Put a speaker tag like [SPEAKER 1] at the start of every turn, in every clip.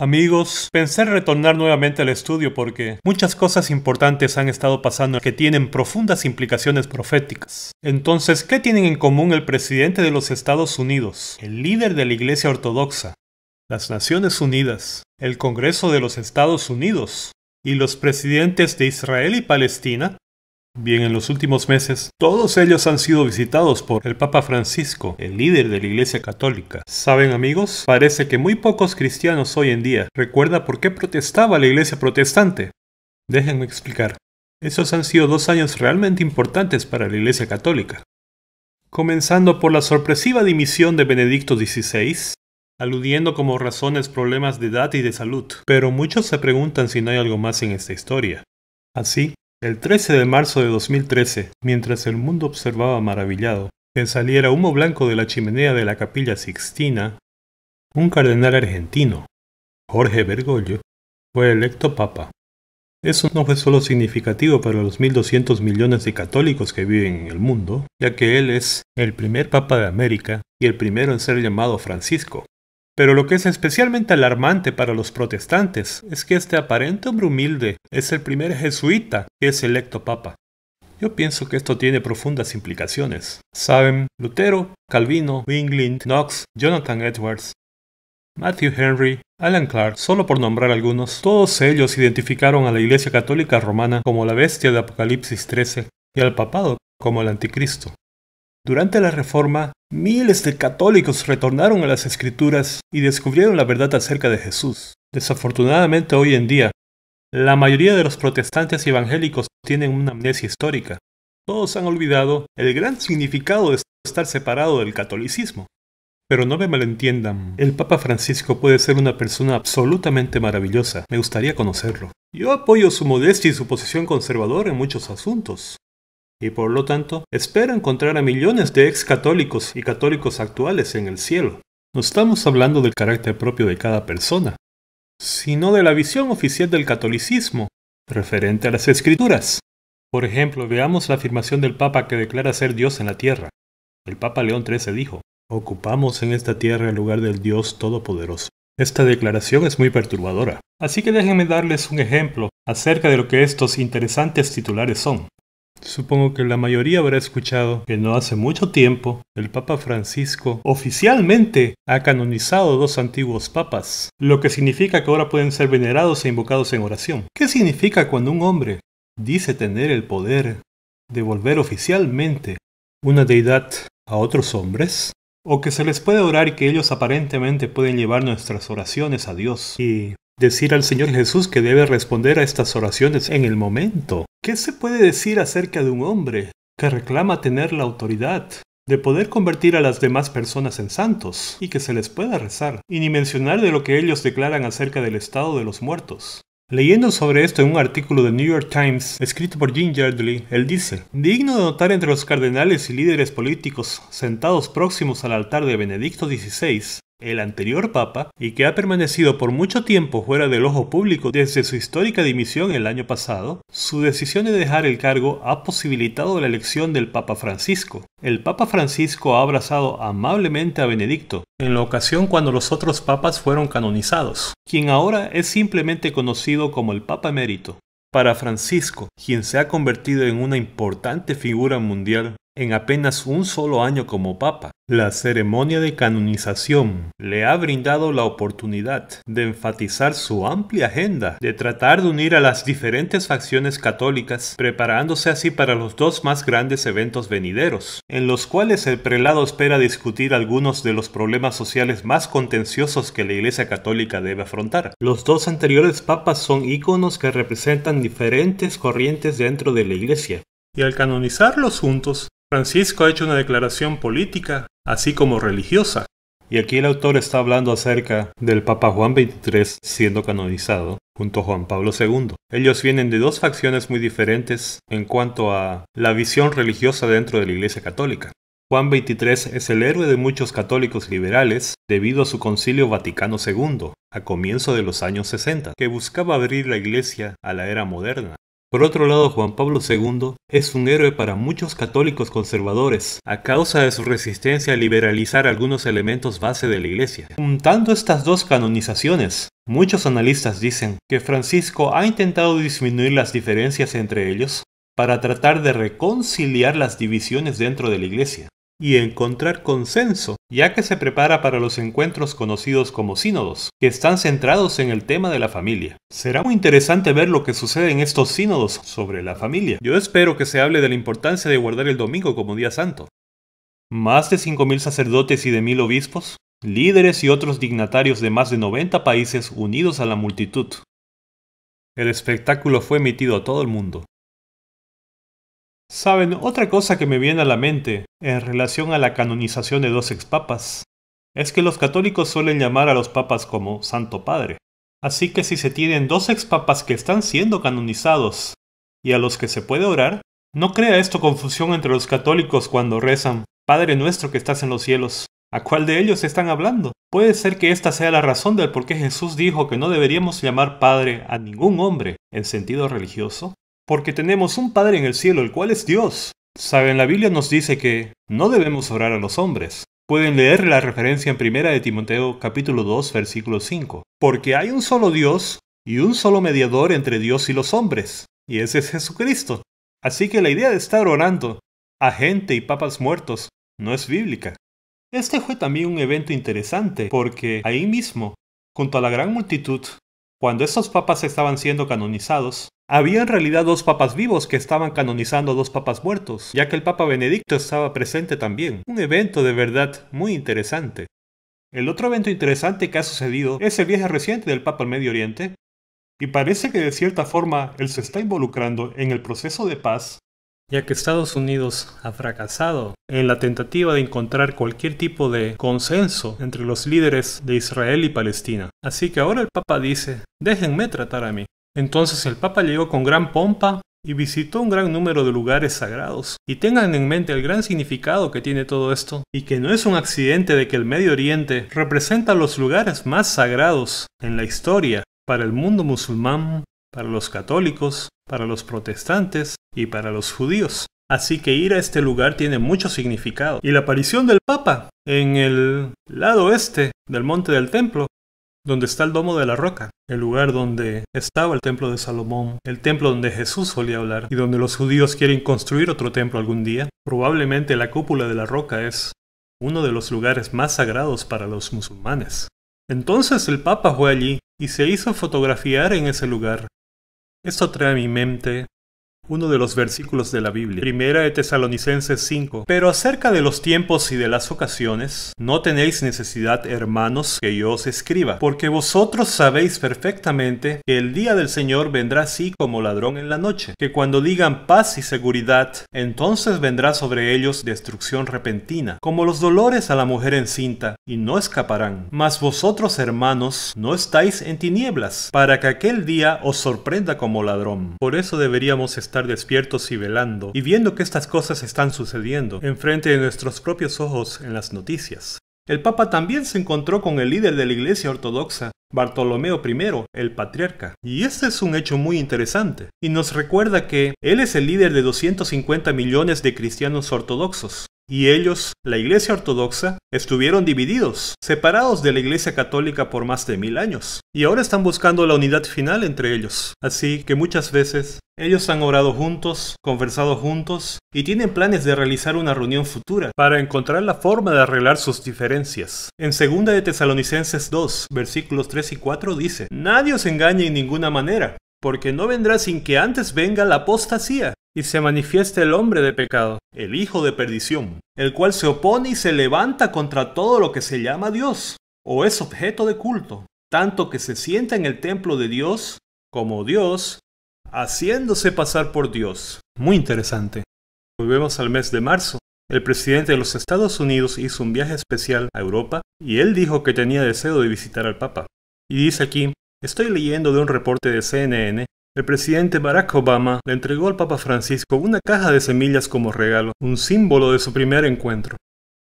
[SPEAKER 1] Amigos, pensé retornar nuevamente al estudio porque muchas cosas importantes han estado pasando que tienen profundas implicaciones proféticas. Entonces, ¿qué tienen en común el presidente de los Estados Unidos, el líder de la Iglesia Ortodoxa, las Naciones Unidas, el Congreso de los Estados Unidos y los presidentes de Israel y Palestina? Bien, en los últimos meses, todos ellos han sido visitados por el Papa Francisco, el líder de la Iglesia Católica. ¿Saben amigos? Parece que muy pocos cristianos hoy en día recuerda por qué protestaba la Iglesia protestante. Déjenme explicar. Esos han sido dos años realmente importantes para la Iglesia Católica. Comenzando por la sorpresiva dimisión de Benedicto XVI, aludiendo como razones problemas de edad y de salud. Pero muchos se preguntan si no hay algo más en esta historia. Así, el 13 de marzo de 2013, mientras el mundo observaba maravillado que saliera humo blanco de la chimenea de la capilla Sixtina, un cardenal argentino, Jorge Bergoglio, fue electo papa. Eso no fue solo significativo para los 1.200 millones de católicos que viven en el mundo, ya que él es el primer papa de América y el primero en ser llamado Francisco, pero lo que es especialmente alarmante para los protestantes es que este aparente hombre humilde es el primer jesuita que es electo papa. Yo pienso que esto tiene profundas implicaciones. Saben, Lutero, Calvino, Winglind, Knox, Jonathan Edwards, Matthew Henry, Alan Clark, solo por nombrar algunos, todos ellos identificaron a la Iglesia Católica Romana como la bestia de Apocalipsis XIII y al papado como el anticristo. Durante la Reforma, miles de católicos retornaron a las escrituras y descubrieron la verdad acerca de Jesús. Desafortunadamente hoy en día, la mayoría de los protestantes y evangélicos tienen una amnesia histórica. Todos han olvidado el gran significado de estar separado del catolicismo. Pero no me malentiendan, el Papa Francisco puede ser una persona absolutamente maravillosa, me gustaría conocerlo. Yo apoyo su modestia y su posición conservadora en muchos asuntos, y por lo tanto espero encontrar a millones de ex católicos y católicos actuales en el cielo. No estamos hablando del carácter propio de cada persona, sino de la visión oficial del catolicismo referente a las escrituras. Por ejemplo, veamos la afirmación del Papa que declara ser Dios en la tierra. El Papa León XIII dijo, Ocupamos en esta tierra el lugar del Dios Todopoderoso. Esta declaración es muy perturbadora. Así que déjenme darles un ejemplo acerca de lo que estos interesantes titulares son. Supongo que la mayoría habrá escuchado que no hace mucho tiempo el Papa Francisco oficialmente ha canonizado dos antiguos papas, lo que significa que ahora pueden ser venerados e invocados en oración. ¿Qué significa cuando un hombre dice tener el poder de volver oficialmente una deidad a otros hombres? ¿O que se les puede orar y que ellos aparentemente pueden llevar nuestras oraciones a Dios? Y decir al Señor Jesús que debe responder a estas oraciones en el momento. ¿Qué se puede decir acerca de un hombre que reclama tener la autoridad de poder convertir a las demás personas en santos y que se les pueda rezar, y ni mencionar de lo que ellos declaran acerca del estado de los muertos? Leyendo sobre esto en un artículo de New York Times escrito por Jim Yardley, él dice, digno de notar entre los cardenales y líderes políticos sentados próximos al altar de Benedicto XVI, el anterior Papa, y que ha permanecido por mucho tiempo fuera del ojo público desde su histórica dimisión el año pasado, su decisión de dejar el cargo ha posibilitado la elección del Papa Francisco. El Papa Francisco ha abrazado amablemente a Benedicto, en la ocasión cuando los otros papas fueron canonizados, quien ahora es simplemente conocido como el Papa Mérito. Para Francisco, quien se ha convertido en una importante figura mundial, en apenas un solo año como papa, la ceremonia de canonización le ha brindado la oportunidad de enfatizar su amplia agenda de tratar de unir a las diferentes facciones católicas, preparándose así para los dos más grandes eventos venideros, en los cuales el prelado espera discutir algunos de los problemas sociales más contenciosos que la Iglesia Católica debe afrontar. Los dos anteriores papas son íconos que representan diferentes corrientes dentro de la Iglesia, y al canonizarlos juntos, Francisco ha hecho una declaración política, así como religiosa. Y aquí el autor está hablando acerca del Papa Juan XXIII siendo canonizado junto a Juan Pablo II. Ellos vienen de dos facciones muy diferentes en cuanto a la visión religiosa dentro de la Iglesia Católica. Juan XXIII es el héroe de muchos católicos liberales debido a su concilio Vaticano II, a comienzo de los años 60, que buscaba abrir la Iglesia a la era moderna por otro lado, Juan Pablo II es un héroe para muchos católicos conservadores, a causa de su resistencia a liberalizar algunos elementos base de la Iglesia. Juntando estas dos canonizaciones, muchos analistas dicen que Francisco ha intentado disminuir las diferencias entre ellos para tratar de reconciliar las divisiones dentro de la Iglesia y encontrar consenso, ya que se prepara para los encuentros conocidos como sínodos, que están centrados en el tema de la familia. Será muy interesante ver lo que sucede en estos sínodos sobre la familia. Yo espero que se hable de la importancia de guardar el domingo como día santo. Más de 5.000 sacerdotes y de 1.000 obispos, líderes y otros dignatarios de más de 90 países unidos a la multitud. El espectáculo fue emitido a todo el mundo. Saben, otra cosa que me viene a la mente en relación a la canonización de dos ex-papas. es que los católicos suelen llamar a los papas como Santo Padre. Así que si se tienen dos ex-papas que están siendo canonizados y a los que se puede orar, no crea esto confusión entre los católicos cuando rezan, Padre nuestro que estás en los cielos. ¿A cuál de ellos están hablando? Puede ser que esta sea la razón del por qué Jesús dijo que no deberíamos llamar Padre a ningún hombre en sentido religioso, porque tenemos un Padre en el cielo, el cual es Dios, Saben, la Biblia nos dice que no debemos orar a los hombres. Pueden leer la referencia en primera de Timoteo capítulo 2 versículo 5. Porque hay un solo Dios y un solo mediador entre Dios y los hombres, y ese es Jesucristo. Así que la idea de estar orando a gente y papas muertos no es bíblica. Este fue también un evento interesante porque ahí mismo, junto a la gran multitud, cuando estos papas estaban siendo canonizados, había en realidad dos papas vivos que estaban canonizando a dos papas muertos, ya que el Papa Benedicto estaba presente también. Un evento de verdad muy interesante. El otro evento interesante que ha sucedido es el viaje reciente del Papa al Medio Oriente, y parece que de cierta forma él se está involucrando en el proceso de paz ya que Estados Unidos ha fracasado en la tentativa de encontrar cualquier tipo de consenso entre los líderes de Israel y Palestina. Así que ahora el Papa dice, déjenme tratar a mí. Entonces el Papa llegó con gran pompa y visitó un gran número de lugares sagrados. Y tengan en mente el gran significado que tiene todo esto, y que no es un accidente de que el Medio Oriente representa los lugares más sagrados en la historia para el mundo musulmán, para los católicos, para los protestantes y para los judíos. Así que ir a este lugar tiene mucho significado. Y la aparición del Papa en el lado este del monte del templo, donde está el domo de la roca, el lugar donde estaba el templo de Salomón, el templo donde Jesús solía hablar y donde los judíos quieren construir otro templo algún día. Probablemente la cúpula de la roca es uno de los lugares más sagrados para los musulmanes. Entonces el Papa fue allí y se hizo fotografiar en ese lugar. Esto trae a mi mente uno de los versículos de la Biblia. Primera de Tesalonicenses 5. Pero acerca de los tiempos y de las ocasiones, no tenéis necesidad, hermanos, que yo os escriba, porque vosotros sabéis perfectamente que el día del Señor vendrá así como ladrón en la noche, que cuando digan paz y seguridad, entonces vendrá sobre ellos destrucción repentina, como los dolores a la mujer encinta, y no escaparán. Mas vosotros, hermanos, no estáis en tinieblas, para que aquel día os sorprenda como ladrón. Por eso deberíamos estar despiertos y velando y viendo que estas cosas están sucediendo enfrente de nuestros propios ojos en las noticias. El Papa también se encontró con el líder de la Iglesia Ortodoxa, Bartolomeo I, el patriarca. Y este es un hecho muy interesante, y nos recuerda que él es el líder de 250 millones de cristianos ortodoxos, y ellos, la Iglesia Ortodoxa, estuvieron divididos, separados de la Iglesia Católica por más de mil años, y ahora están buscando la unidad final entre ellos. Así que muchas veces ellos han orado juntos, conversado juntos, y tienen planes de realizar una reunión futura para encontrar la forma de arreglar sus diferencias. En 2 de Tesalonicenses 2, versículos 3 y 4 dice, Nadie os engañe en ninguna manera, porque no vendrá sin que antes venga la apostasía y se manifiesta el hombre de pecado, el hijo de perdición, el cual se opone y se levanta contra todo lo que se llama Dios o es objeto de culto, tanto que se sienta en el templo de Dios como Dios, haciéndose pasar por Dios. Muy interesante. Volvemos al mes de marzo. El presidente de los Estados Unidos hizo un viaje especial a Europa y él dijo que tenía deseo de visitar al Papa. Y dice aquí, estoy leyendo de un reporte de CNN el presidente Barack Obama le entregó al Papa Francisco una caja de semillas como regalo, un símbolo de su primer encuentro,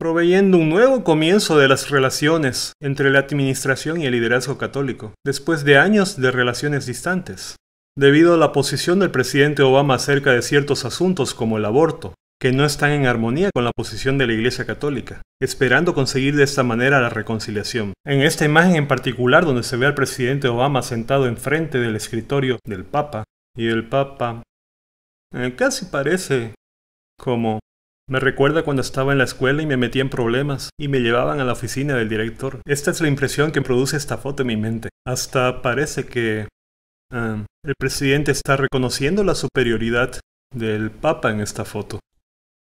[SPEAKER 1] proveyendo un nuevo comienzo de las relaciones entre la administración y el liderazgo católico, después de años de relaciones distantes, debido a la posición del presidente Obama acerca de ciertos asuntos como el aborto, que no están en armonía con la posición de la Iglesia Católica, esperando conseguir de esta manera la reconciliación. En esta imagen en particular, donde se ve al presidente Obama sentado enfrente del escritorio del Papa, y el Papa eh, casi parece como me recuerda cuando estaba en la escuela y me metía en problemas y me llevaban a la oficina del director. Esta es la impresión que produce esta foto en mi mente. Hasta parece que eh, el presidente está reconociendo la superioridad del Papa en esta foto.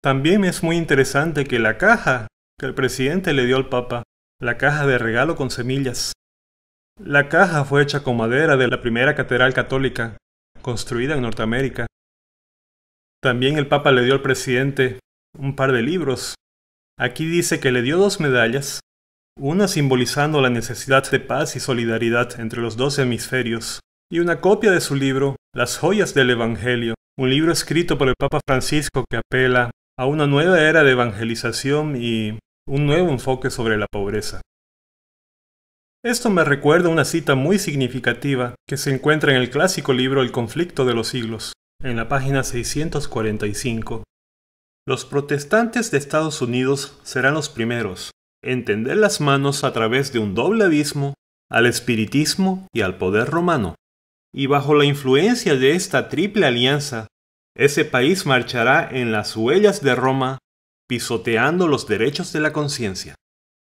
[SPEAKER 1] También es muy interesante que la caja que el presidente le dio al Papa, la caja de regalo con semillas. La caja fue hecha con madera de la primera catedral católica, construida en Norteamérica. También el Papa le dio al presidente un par de libros. Aquí dice que le dio dos medallas, una simbolizando la necesidad de paz y solidaridad entre los dos hemisferios, y una copia de su libro, Las joyas del Evangelio, un libro escrito por el Papa Francisco que apela a una nueva era de evangelización y un nuevo enfoque sobre la pobreza. Esto me recuerda una cita muy significativa que se encuentra en el clásico libro El conflicto de los siglos, en la página 645. Los protestantes de Estados Unidos serán los primeros en tender las manos a través de un doble abismo al espiritismo y al poder romano. Y bajo la influencia de esta triple alianza, ese país marchará en las huellas de Roma, pisoteando los derechos de la conciencia.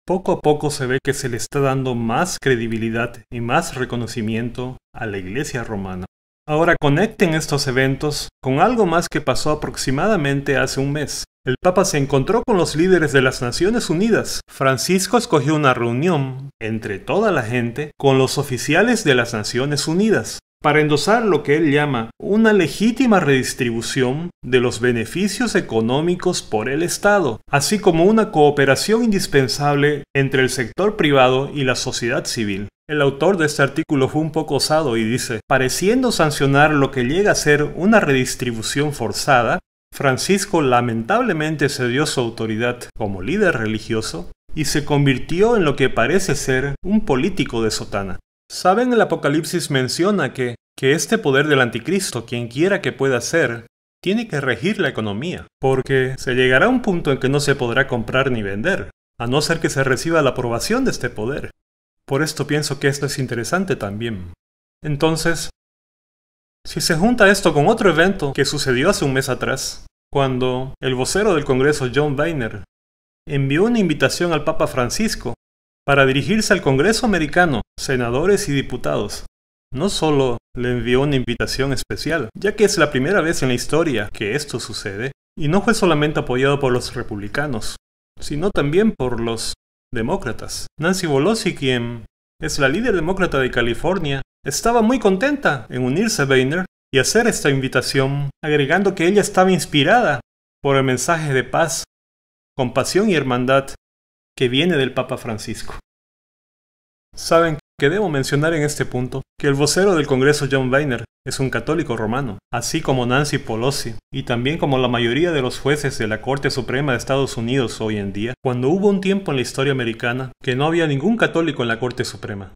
[SPEAKER 1] Poco a poco se ve que se le está dando más credibilidad y más reconocimiento a la Iglesia romana. Ahora conecten estos eventos con algo más que pasó aproximadamente hace un mes. El Papa se encontró con los líderes de las Naciones Unidas. Francisco escogió una reunión entre toda la gente con los oficiales de las Naciones Unidas para endosar lo que él llama una legítima redistribución de los beneficios económicos por el Estado, así como una cooperación indispensable entre el sector privado y la sociedad civil. El autor de este artículo fue un poco osado y dice, pareciendo sancionar lo que llega a ser una redistribución forzada, Francisco lamentablemente cedió su autoridad como líder religioso y se convirtió en lo que parece ser un político de sotana. Saben, el Apocalipsis menciona que, que este poder del anticristo, quien quiera que pueda ser, tiene que regir la economía, porque se llegará a un punto en que no se podrá comprar ni vender, a no ser que se reciba la aprobación de este poder. Por esto pienso que esto es interesante también. Entonces, si se junta esto con otro evento que sucedió hace un mes atrás, cuando el vocero del Congreso John Weiner envió una invitación al Papa Francisco para dirigirse al Congreso americano, senadores y diputados. No solo le envió una invitación especial, ya que es la primera vez en la historia que esto sucede, y no fue solamente apoyado por los republicanos, sino también por los demócratas. Nancy Pelosi, quien es la líder demócrata de California, estaba muy contenta en unirse a Boehner y hacer esta invitación, agregando que ella estaba inspirada por el mensaje de paz, compasión y hermandad que viene del Papa Francisco. Saben que debo mencionar en este punto que el vocero del Congreso John Weiner es un católico romano, así como Nancy Pelosi, y también como la mayoría de los jueces de la Corte Suprema de Estados Unidos hoy en día, cuando hubo un tiempo en la historia americana que no había ningún católico en la Corte Suprema.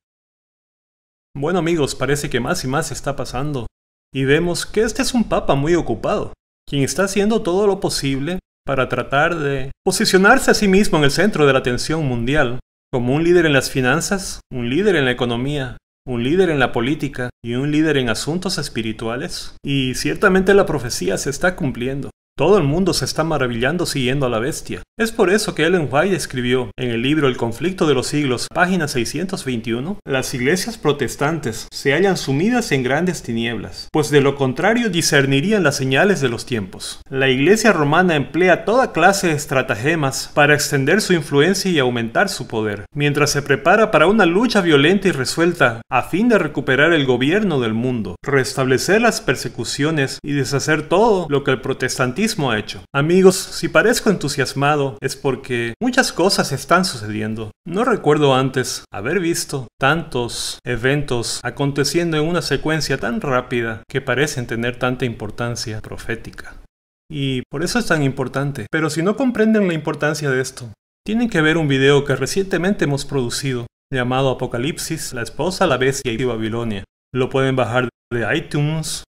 [SPEAKER 1] Bueno amigos, parece que más y más está pasando, y vemos que este es un papa muy ocupado, quien está haciendo todo lo posible para tratar de posicionarse a sí mismo en el centro de la atención mundial, como un líder en las finanzas, un líder en la economía, un líder en la política y un líder en asuntos espirituales. Y ciertamente la profecía se está cumpliendo. Todo el mundo se está maravillando siguiendo a la bestia. Es por eso que Ellen White escribió en el libro El conflicto de los siglos, página 621, Las iglesias protestantes se hallan sumidas en grandes tinieblas, pues de lo contrario discernirían las señales de los tiempos. La iglesia romana emplea toda clase de estratagemas para extender su influencia y aumentar su poder, mientras se prepara para una lucha violenta y resuelta a fin de recuperar el gobierno del mundo, restablecer las persecuciones y deshacer todo lo que el protestantismo mismo hecho. Amigos, si parezco entusiasmado es porque muchas cosas están sucediendo. No recuerdo antes haber visto tantos eventos aconteciendo en una secuencia tan rápida que parecen tener tanta importancia profética. Y por eso es tan importante. Pero si no comprenden la importancia de esto, tienen que ver un video que recientemente hemos producido llamado Apocalipsis, la esposa, la bestia y Babilonia. Lo pueden bajar de iTunes,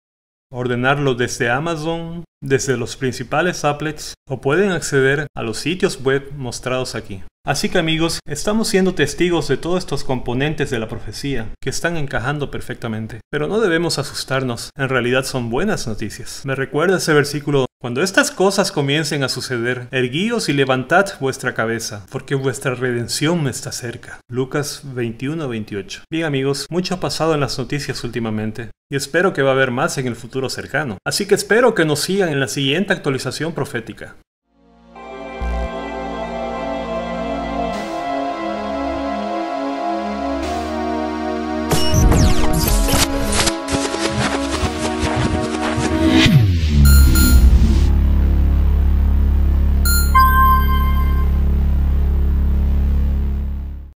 [SPEAKER 1] ordenarlo desde Amazon desde los principales applets o pueden acceder a los sitios web mostrados aquí. Así que amigos, estamos siendo testigos de todos estos componentes de la profecía que están encajando perfectamente. Pero no debemos asustarnos, en realidad son buenas noticias. Me recuerda ese versículo, cuando estas cosas comiencen a suceder, erguíos y levantad vuestra cabeza, porque vuestra redención está cerca. Lucas 21-28. Bien amigos, mucho ha pasado en las noticias últimamente y espero que va a haber más en el futuro cercano. Así que espero que nos sigan en la siguiente actualización profética.